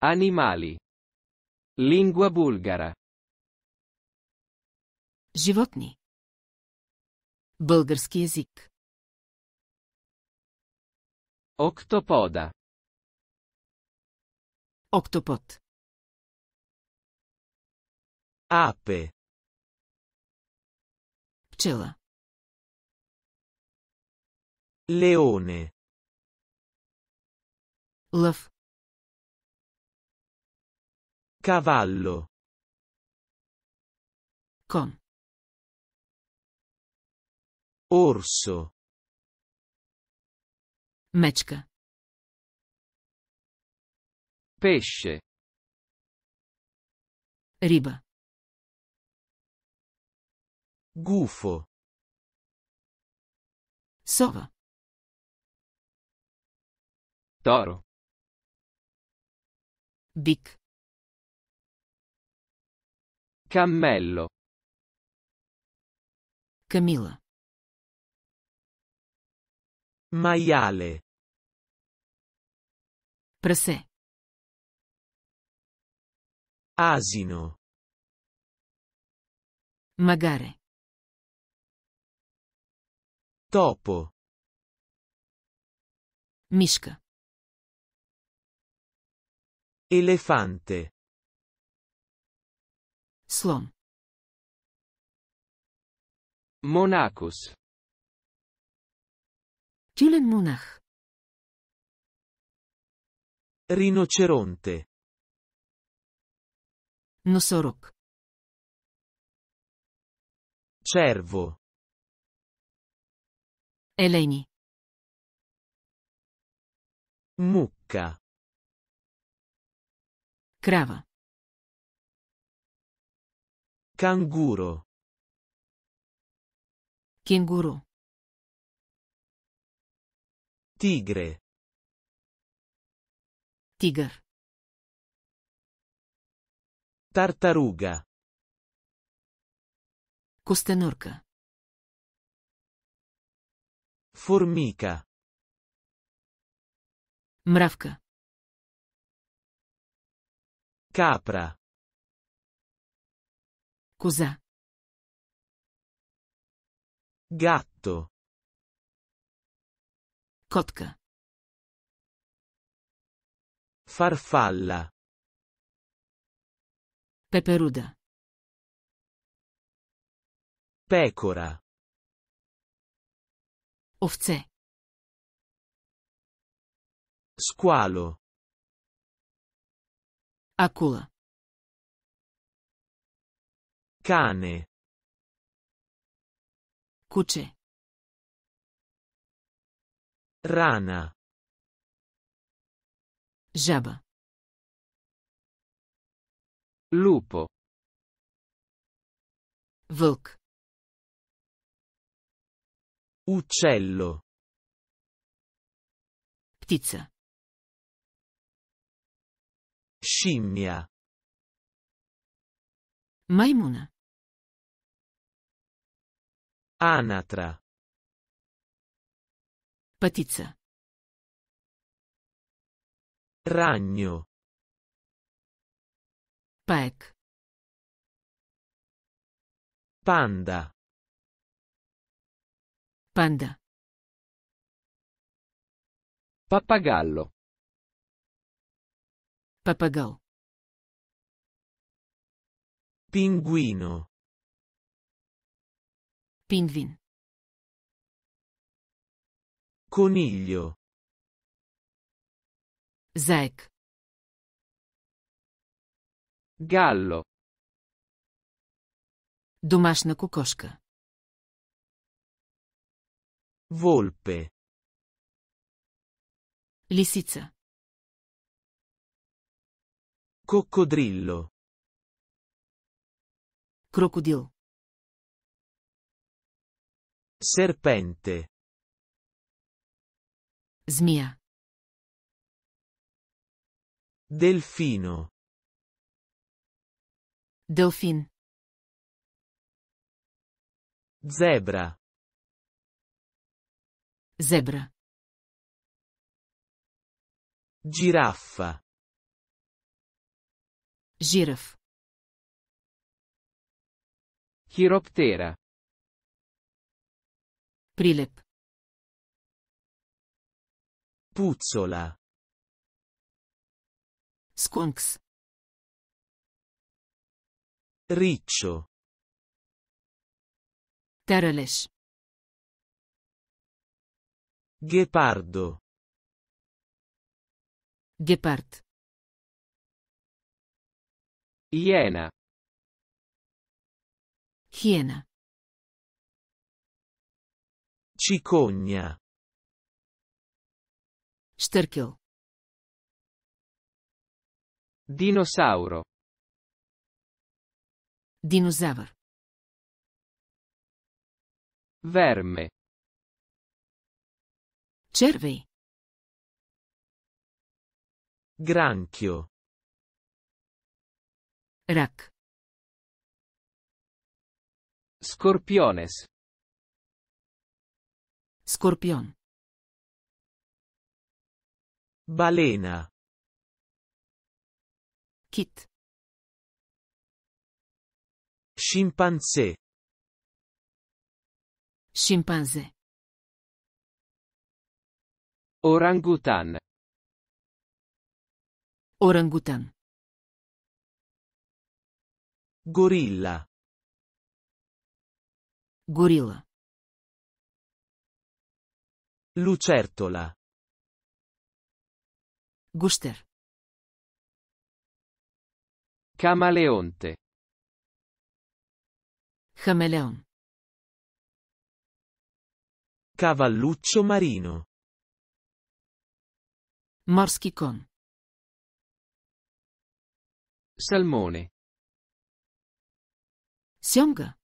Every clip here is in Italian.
Animali. Lingua bulgara. Животни. Български език. Октопода. Октопод. Апе. Пчела. Leone. Лъв. Cavallo. Con. Orso. Mečka. Pesce. Riba. Gufo. Sova. Toro. Bic. Cammello. Camila. Maiale. Praсе. Asino. Magare. Topo. Мишка. Elefante. Слон. Монакус. Тюлен монах. Rinoceronte. Носорог. Cervo. Eleni. Mucca. Crava. Canguro. Canguro. Tigre. Tiger. Tartaruga. Costenorca. Formica. Mravka. Capra. Коза. Gatto. Котка. Farfalla. Peperuda. Pecora. Овце. Squalo. Акула cane cuce rana żaba lupo wylk uccello ptica scimmia maimuna Anatra. Пътица. Ragno. Пек. Panda. Panda. Pappagallo. Pappagallo. Pinguino. Pinguin. Coniglio. Zec. Gallo. Домашна кокошка. Volpe. Лисица. Coccodrillo. Крокодил. Serpente. Zmia. Delfino. Delfin. Zebra. Zebra. Giraffa. Giraf. Chiroptera. Prilep. Puzzola. Skunks. Riccio. Terelesh. Ghepardo. Ghepard. Iena. Hiena. Cicogna. Sterchio. Dinosauro. Dinosaur. Verme. Cervi. Granchio. Rac. Scorpiones. Scorpion. Balena. Kit. Scimpanzé. Scimpanzé. Orangutan. Orangutan. Gorilla. Gorilla. Lucertola. Guster. Camaleonte. Chameleon. Cavalluccio marino. Morski con. Salmone. Siomga.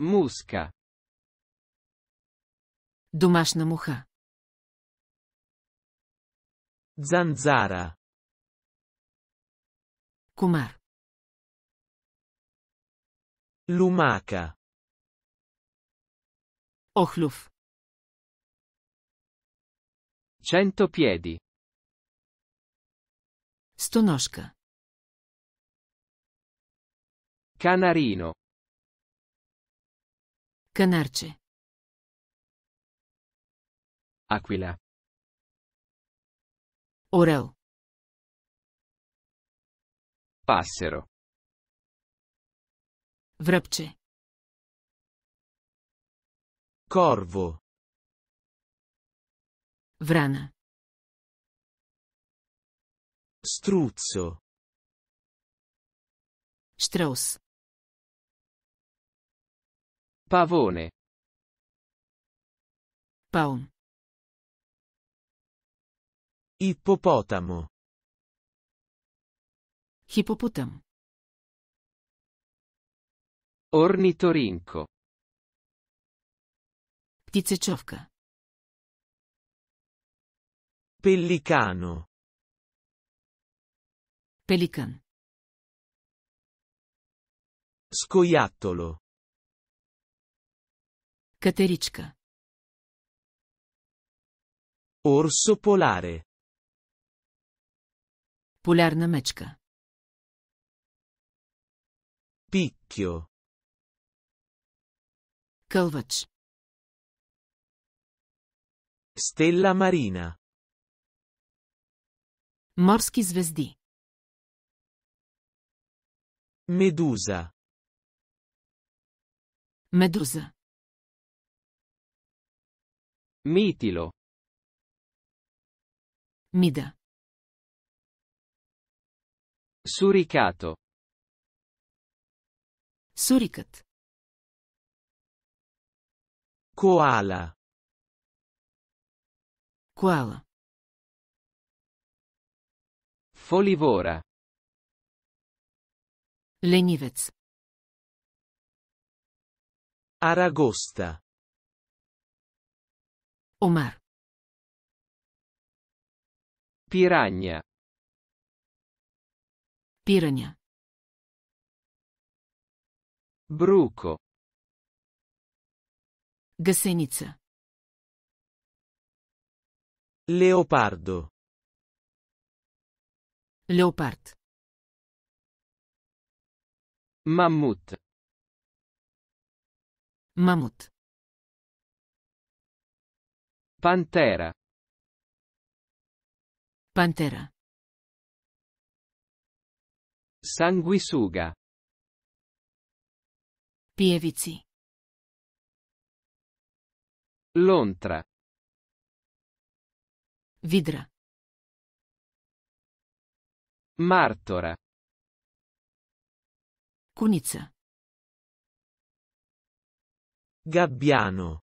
Musca. Домашна муха. Zanzara. Комар. Lumaca. Охлюв. Cento piedi. Stonosca. Canarino. Canarce. Aquila. Orel. Passero. Връбче. Corvo. Vrana. Struzzo. Strauss. Pavone. Paun. Ippopotamo. Hippopotam. Ornitorinco. Птицечовка. Pellicano. Pelican. Scoiattolo. Catericca. Orso polare. Полярна мечка. Пиккио. Кълвач. Стела Марина. Морски звезди. Медуза. Медуза. Mitilo. Mida. Сурикато. Сурикът. Коала. Коала. Follivora. Ленивец. Aragosta. Omar. Piragna. Пирания. Бруко. Гасеница. Leopardo. Leopard. Mammut. Mammut. Pantera. Pantera. Sanguisuga. Pievizi. Lontra. Vidra. Martora. Cunizza. Gabbiano.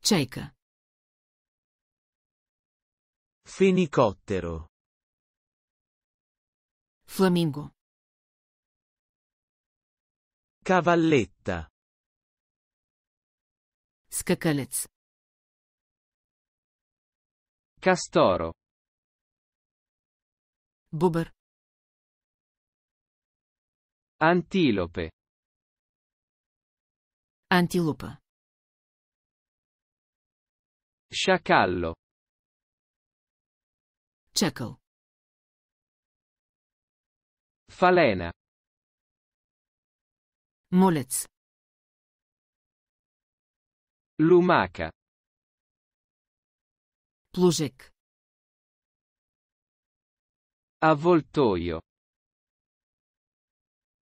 Cieca. Fenicottero. Flamingo. Cavalletta. Скакалец. Castoro. Бубър. Antilope. Antilopa. Sciacallo. Чакъл. Falena. Molec. Lumaca. Plužek. Avvoltoio.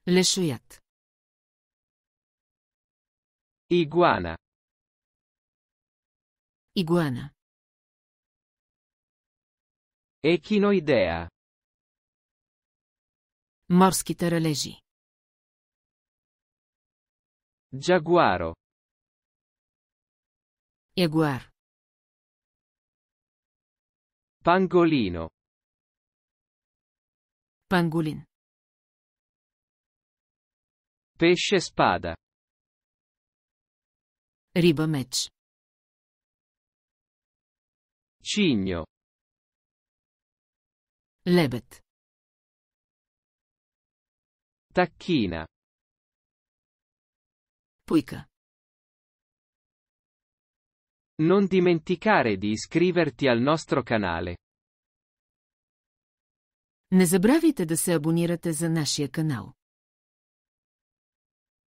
Lesciuiat. Iguana. Iguana. Echinoidea. Морските рележи. Джагуаро. Ягуар. Pangolino. Pangolin. Pesce spada. Riba meč. Cigno. Lebet. Tacchina. Puica. Non dimenticare di iscriverti al nostro canale. Не забравяйте да се абонирате за нашия канал.